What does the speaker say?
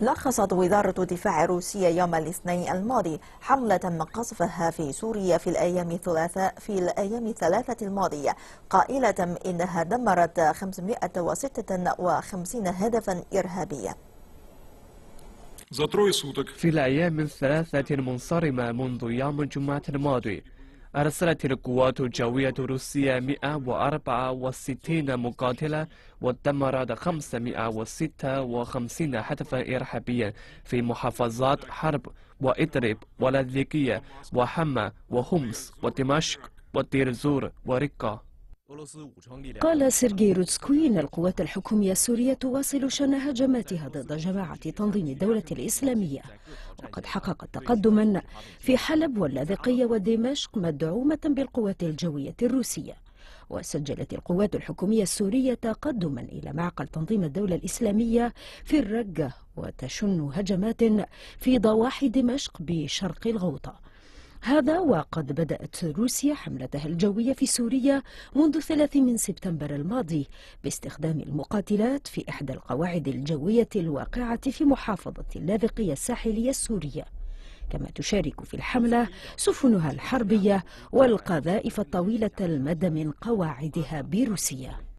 لخصت وزارة الدفاع الروسية يوم الاثنين الماضي حملة من قصفها في سوريا في الأيام الثلاثة في الأيام الثلاثة الماضية قائلة إنها دمرت 556 هدفا إرهابيا في الأيام الثلاثة المنصرمة منذ يوم الجمعة الماضي أرسلت القوات الجوية الروسية 164 مقاتلة ودمرت 556 هدفا إرهابيا في محافظات حرب وإدرب ولاذقية وحما وهمس ودمشق ودير زور ورقة قال سيرجي روتسكوي إن القوات الحكومية السورية تواصل شن هجماتها ضد جماعة تنظيم الدولة الإسلامية وقد حققت تقدما في حلب واللاذقية ودمشق مدعومة بالقوات الجوية الروسية وسجلت القوات الحكومية السورية تقدما إلى معقل تنظيم الدولة الإسلامية في الرقة وتشن هجمات في ضواحي دمشق بشرق الغوطة هذا وقد بدأت روسيا حملتها الجوية في سوريا منذ 3 من سبتمبر الماضي باستخدام المقاتلات في إحدى القواعد الجوية الواقعة في محافظة اللاذقية الساحلية السورية كما تشارك في الحملة سفنها الحربية والقذائف الطويلة المدى من قواعدها بروسيا